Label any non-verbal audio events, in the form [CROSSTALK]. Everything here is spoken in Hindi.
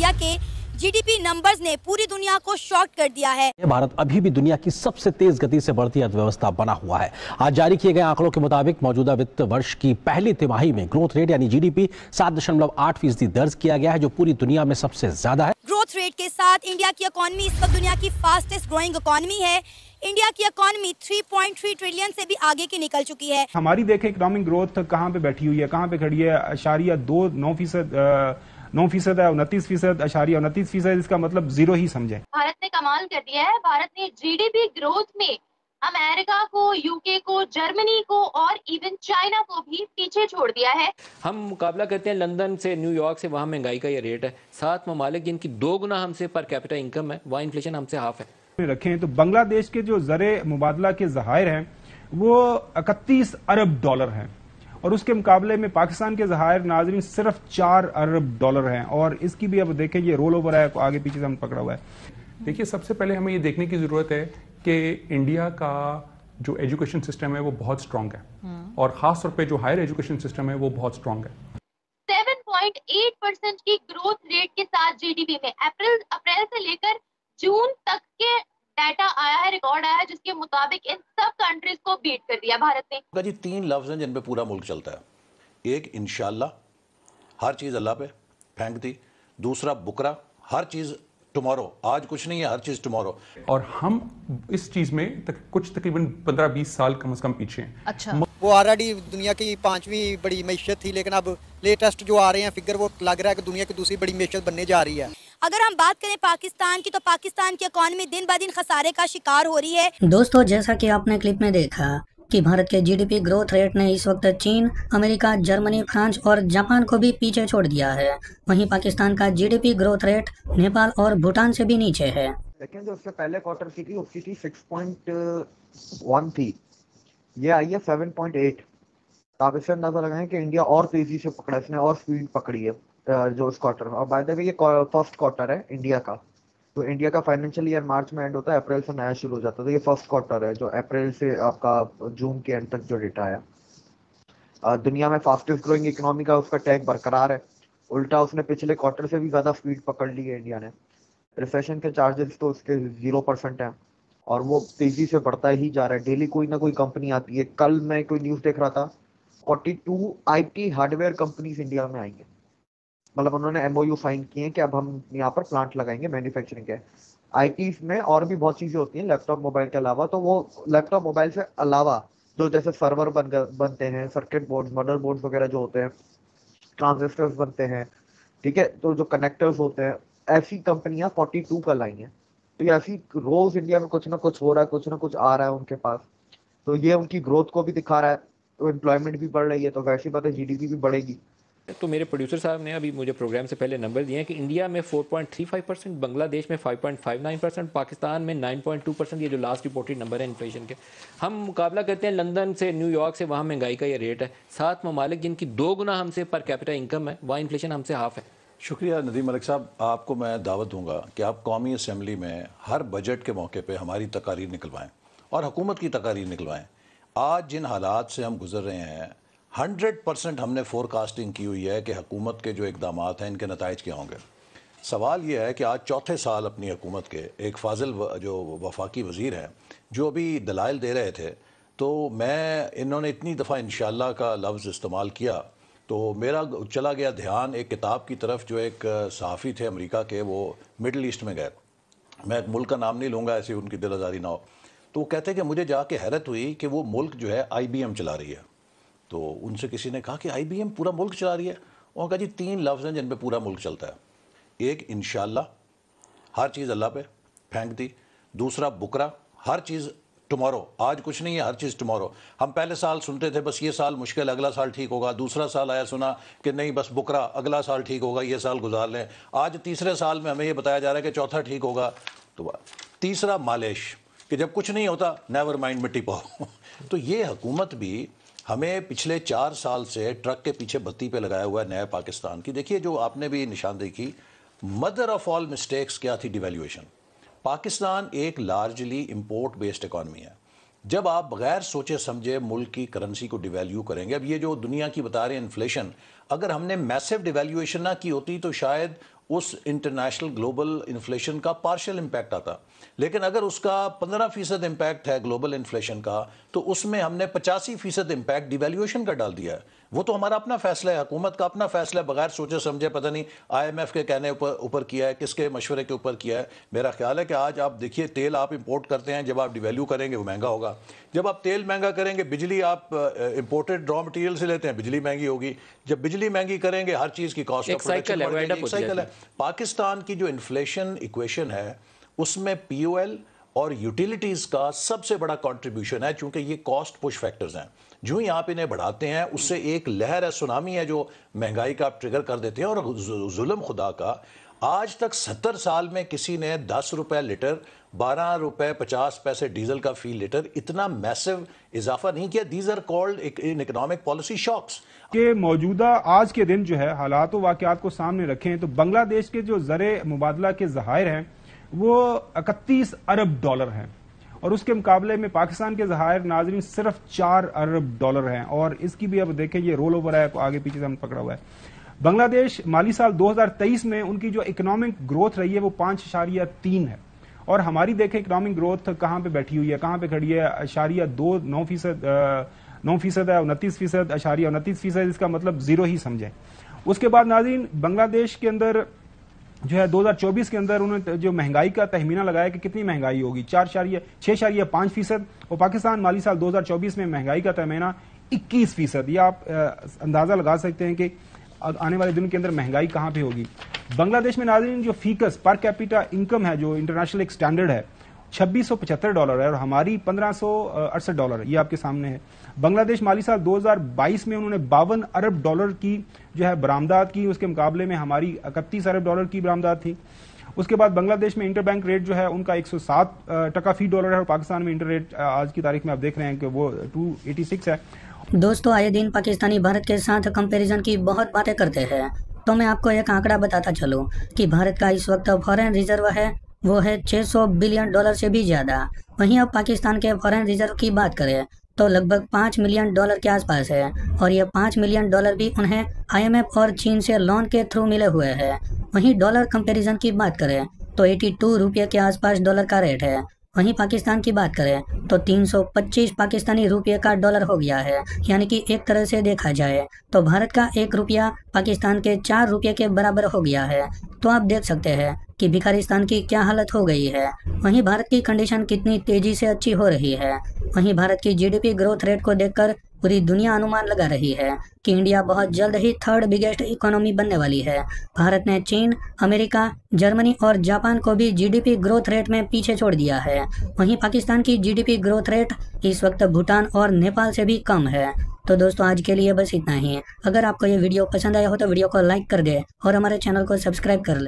इंडिया के जीडीपी नंबर्स ने पूरी दुनिया को शॉक कर दिया है भारत अभी भी दुनिया की सबसे तेज गति से बढ़ती अर्थव्यवस्था बना हुआ है आज जारी किए गए आंकड़ों के मुताबिक मौजूदा वित्त वर्ष की पहली तिमाही में ग्रोथ रेट यानी जीडीपी सात दशमलव आठ फीसदी दर्ज किया गया है जो पूरी दुनिया में सबसे ज्यादा है ग्रोथ रेट के साथ इंडिया की इकोनॉमी इस वक्त दुनिया की फास्टेस्ट ग्रोइंग इकोनॉमी है इंडिया की इकोनॉमी 3.3 ट्रिलियन से भी आगे की निकल चुकी है हमारी देखें इकोनॉमिक ग्रोथ कहाँ पे बैठी हुई है कहाँ पे खड़ी है अशारिया दो नौ फीसद नौ फीसद है उनतीस फीसद अशारी उनतीस फीसद इसका मतलब जीरो ही समझे भारत ने कमाल कर दिया है भारत ने जीडीपी ग्रोथ में अमेरिका को यूके को जर्मनी को और इवन चाइना को भी पीछे छोड़ दिया है हम मुकाबला करते हैं लंदन से न्यूयॉर्क से वहाँ महंगाई का ये रेट है सात ममालिक जिनकी दो गुना हमसे पर कैपिटल इनकम है वहाँ इन्फ्लेशन हमसे हाफ है रखें तो बांग्लादेश के जो जरे मुबादला के जहायर हैं वो इकतीस अरब डॉलर हैं और उसके मुकाबले में पाकिस्तान के जहायर नाजरीन सिर्फ चार अरब डॉलर हैं और इसकी भी अब देखें ये रोल ओवर है आगे पीछे से हम पकड़ा हुआ है देखिए सबसे पहले हमें ये देखने की ज़रूरत है कि इंडिया का जो एजुकेशन सिस्टम है वो बहुत स्ट्रांग है हम्म। और खास तौर पे जो हायर एजुकेशन सिस्टम है वो बहुत स्ट्रांग है 7.8 परसेंट की ग्रोथ रेट के साथ जीडीपी में अप्रैल अप्रैल से लेकर जून तक के डाटा आया है रिकॉर्ड आया है जिसके मुताबिक इन सब कंट्रीज को बीट कर दिया भारत ने जी तीन लफ्ज हैं जिन पे पूरा मुल्क चलता है एक इनशाला हर चीज़ अल्लाह पे फेंक दी दूसरा बुकरा हर चीज़ टुमारो आज कुछ नहीं है हर चीज़ टुमारो और हम इस चीज़ में तक, कुछ तकरीबन पंद्रह बीस साल कम से कम पीछे हैं अच्छा म... वो ऑलरेडी दुनिया की पांचवी बड़ी मैशत थी लेकिन अब लेटेस्ट जो आ रहे हैं फिगर वो लग रहा है कि दुनिया की दूसरी बड़ी मैशत बनने जा रही है अगर हम बात करें पाकिस्तान की तो पाकिस्तान की इकोनॉमी दिन ब दिन खसारे का शिकार हो रही है दोस्तों जैसा की आपने क्लिप में देखा कि भारत के जीडीपी ग्रोथ रेट ने इस वक्त चीन अमेरिका जर्मनी फ्रांस और जापान को भी पीछे छोड़ दिया है वहीं पाकिस्तान का जीडीपी ग्रोथ रेट नेपाल और भूटान से भी नीचे है लेकिन जो उससे पहले क्वार्टर की थी उसकी थी सिक्स पॉइंट वन थी ये आई है सेवन पॉइंट एट आप इससे अंदाजा कि इंडिया और तेजी से पकड़ा इसने और स्पीड पकड़ी है जो उस क्वार्टर में और बाय द वे ये फर्स्ट क्वार्टर है इंडिया का तो इंडिया का फाइनेंशियल ईयर मार्च में एंड होता है अप्रैल से नया शुरू हो जाता है तो ये फर्स्ट क्वार्टर है जो अप्रैल से आपका जून के एंड तक जो डेटा आया दुनिया में फास्टेस्ट ग्रोइंग इकोनॉमी का उसका टैग बरकरार है उल्टा उसने पिछले क्वार्टर से भी ज़्यादा स्पीड पकड़ ली है इंडिया ने रिसेशन के चार्जेस तो उसके जीरो परसेंट है और वो तेजी से बढ़ता ही जा रहा है डेली कोई ना कोई कंपनी आती है कल मैं कोई न्यूज़ देख रहा था forty two I T hardware companies India में आई है मतलब उन्होंने यू साइन किए हैं कि अब हम यहाँ पर प्लांट लगाएंगे मैन्युफैक्चरिंग के आई में और भी बहुत चीज़ें होती हैं लैपटॉप मोबाइल के अलावा तो वो लैपटॉप मोबाइल से अलावा जो जैसे सर्वर बन बनते हैं सर्किट बोर्ड मदर बोर्ड वगैरह जो होते हैं ट्रांजिस्टर्स बनते हैं ठीक है तो जो कनेक्टर्स होते हैं ऐसी कंपनियां फोर्टी टू कल आई हैं तो ये ऐसी रोज इंडिया में कुछ ना कुछ हो रहा है कुछ ना कुछ आ रहा है उनके पास तो ये उनकी ग्रोथ को भी दिखा रहा है तो एम्प्लॉयमेंट भी बढ़ रही है तो वैसी बात है जीडीपी भी बढ़ेगी तो मेरे प्रोड्यूसर साहब ने अभी मुझे प्रोग्राम से पहले नंबर दिए हैं कि इंडिया में 4.35 परसेंट बांग्लादेश में 5.59 परसेंट पाकिस्तान में 9.2 परसेंट ये जो लास्ट रिपोर्टेड नंबर है इन्फ्लेशन के हम मुकाबला करते हैं लंदन से न्यूयॉर्क से वहाँ महंगाई का ये रेट है सात ममालिक जिनकी दो गुना हमसे पर कैपिटल इनकम है वहाँ इन्फ्लेशन हमसे हाफ है शुक्रिया नदीम मलिक साहब आपको मैं दावत दूंगा कि आप कौमी असम्बली में हर बजट के मौके पर हमारी तकारीर निकलवाएँ और हुकूमत की तकारीर निकलवाएँ आज जिन हालात से हम गुजर रहे हैं हंड्रेड परसेंट हमने फोरकास्टिंग की हुई है कि हकूमत के जो इकदाम हैं इनके नतज क्या होंगे सवाल यह है कि आज चौथे साल अपनी हुकूमत के एक फाजिल जो वफाकी वज़ीर हैं जो अभी दलाइल दे रहे थे तो मैं इन्होंने इतनी दफ़ा इन का लफ्ज़ इस्तेमाल किया तो मेरा चला गया ध्यान एक किताब की तरफ जो एक सहाफ़ी थे अमरीका के वो मिडल ईस्ट में गए मैं एक मुल्क का नाम नहीं लूँगा ऐसी उनकी दिल आज़ारी ना हो तो वो कहते हैं कि मुझे जाके हैरत हुई कि वो मुल्क जो है आई बी एम चला रही है तो उनसे किसी ने कहा कि आई पूरा मुल्क चला रही है और कहा जी तीन लफ्ज़ हैं जिन पर पूरा मुल्क चलता है एक इन हर चीज़ अल्लाह पे फेंक दी दूसरा बुकरा हर चीज़ टमारो आज कुछ नहीं है हर चीज़ टुमारो हम पहले साल सुनते थे बस ये साल मुश्किल अगला साल ठीक होगा दूसरा साल आया सुना कि नहीं बस बुकरा अगला साल ठीक होगा ये साल गुजार लें आज तीसरे साल में हमें ये बताया जा रहा है कि चौथा ठीक होगा तो तीसरा मालिश कि जब कुछ नहीं होता नेवर माइंड मिट्टी पाओ [LAUGHS] तो ये हुकूमत भी हमें पिछले चार साल से ट्रक के पीछे बत्ती पे लगाया हुआ है नया पाकिस्तान की देखिए जो आपने भी निशानदेही की मदर ऑफ ऑल मिस्टेक्स क्या थी डिवेल्यूएशन पाकिस्तान एक लार्जली इम्पोर्ट बेस्ड इकानमी है जब आप बगैर सोचे समझे मुल्क की करेंसी को डिवेल्यू करेंगे अब ये जो दुनिया की बता रहे हैं इन्फ्लेशन अगर हमने मैसिव डिवेल्यूएशन ना की होती तो शायद उस इंटरनेशनल ग्लोबल इन्फ्लेशन का पार्शियल इम्पैक्ट आता लेकिन अगर उसका 15 फीसद इम्पैक्ट है ग्लोबल इन्फ्लेशन का तो उसमें हमने पचासी फीसद इम्पैक्ट डिवेल्यूशन का डाल दिया है वो तो हमारा अपना फैसला है हुकूमत का अपना फैसला है बगैर सोचे समझे पता नहीं आईएमएफ के कहने ऊपर ऊपर किया है किसके मशवरे के ऊपर किया है मेरा ख्याल है कि आज आप देखिए तेल आप इंपोर्ट करते हैं जब आप डिवेल्यू करेंगे वो महंगा होगा जब आप तेल महंगा करेंगे बिजली आप इंपोर्टेड रॉ मटेरियल से लेते हैं बिजली महंगी होगी जब बिजली महंगी करेंगे हर चीज़ की कॉस्ट साइकिल है पाकिस्तान की जो इन्फ्लेशन इक्वेशन है उसमें पीओएल और यूटिलिटीज़ का सबसे बड़ा कंट्रीब्यूशन है क्योंकि ये कॉस्ट पुश फैक्टर्स हैं जो ही आप इन्हें बढ़ाते हैं उससे एक लहर है सुनामी है जो महंगाई का आप ट्रिगर कर देते हैं और जुल्म खुदा का आज तक सत्तर साल में किसी ने दस रुपए लीटर बारह रुपए पचास पैसे डीजल का फी लीटर इतना मैसिव इजाफा नहीं किया these are called in economic policy shocks के मौजूदा आज के दिन जो है हालात वाकत को सामने रखें तो बांग्लादेश के जो जर मुबादला के जहार हैं वो इकतीस अरब डॉलर हैं और उसके मुकाबले में पाकिस्तान के जहार नाजरीन सिर्फ चार अरब डॉलर हैं और इसकी भी अब देखें ये रोल ओवर है आगे पीछे से हम पकड़ा हुआ है बांग्लादेश माली साल 2023 में उनकी जो इकोनॉमिक ग्रोथ रही है वो पांच इशारिया तीन है और हमारी देखें इकोनॉमिक ग्रोथ कहां पे बैठी हुई है कहां पे खड़ी है अशारिया दो नौ फीसद नौ फीसद है उनतीस फीसद अशारिया उनतीस फीसद इसका मतलब जीरो ही समझें उसके बाद नाजीन बांग्लादेश के अंदर जो है 2024 के अंदर उन्होंने जो महंगाई का तहमीना लगाया कि कितनी महंगाई होगी चार शारिया छह शारिया पांच फीसद और पाकिस्तान माली साल 2024 में महंगाई का तहमीना 21 फीसद यह आप अंदाजा लगा सकते हैं कि आने वाले दिन के अंदर महंगाई कहाँ पे होगी बांग्लादेश में नाजरीन जो फीकस पर कैपिटा इनकम है जो इंटरनेशनल एक स्टैंडर्ड है छब्बीस सौ पचहत्तर डॉलर है और हमारी पंद्रह सौ अड़सठ डॉलर ये आपके सामने है बांग्लादेश माली साल 2022 में उन्होंने बावन अरब डॉलर की जो है बरामदात की उसके मुकाबले में हमारी इकतीस अरब डॉलर की बरामदात थी उसके बाद बांग्लादेश में इंटर बैंक रेट जो है उनका 107 टका फी डॉलर है और पाकिस्तान में इंटर रेट आज की तारीख में आप देख रहे हैं कि वो 286 है दोस्तों आए दिन पाकिस्तानी भारत के साथ कंपैरिजन की बहुत बातें करते हैं तो मैं आपको एक आंकड़ा बताता चलूँ कि भारत का इस वक्त फॉरेन रिजर्व है वो है 600 बिलियन डॉलर से भी ज़्यादा वहीं अब पाकिस्तान के फॉरेन रिजर्व की बात करें तो लगभग पाँच मिलियन डॉलर के आसपास है और ये पाँच मिलियन डॉलर भी उन्हें आई और चीन से लोन के थ्रू मिले हुए हैं वहीं डॉलर कंपेरिजन की बात करें तो एटी टू के आसपास डॉलर का रेट है वहीं पाकिस्तान की बात करें तो 325 पाकिस्तानी रुपये का डॉलर हो गया है यानी कि एक तरह से देखा जाए तो भारत का एक रुपया पाकिस्तान के चार रुपये के बराबर हो गया है तो आप देख सकते हैं कि भिखारिस्तान की क्या हालत हो गई है वहीं भारत की कंडीशन कितनी तेजी से अच्छी हो रही है वहीं भारत की जीडीपी ग्रोथ रेट को देखकर पूरी दुनिया अनुमान लगा रही है कि इंडिया बहुत जल्द ही थर्ड बिगेस्ट इकोनॉमी बनने वाली है भारत ने चीन अमेरिका जर्मनी और जापान को भी जीडीपी ग्रोथ रेट में पीछे छोड़ दिया है वहीं पाकिस्तान की जीडीपी ग्रोथ रेट इस वक्त भूटान और नेपाल से भी कम है तो दोस्तों आज के लिए बस इतना ही अगर आपको ये वीडियो पसंद आया हो तो वीडियो को लाइक कर दे और हमारे चैनल को सब्सक्राइब कर ले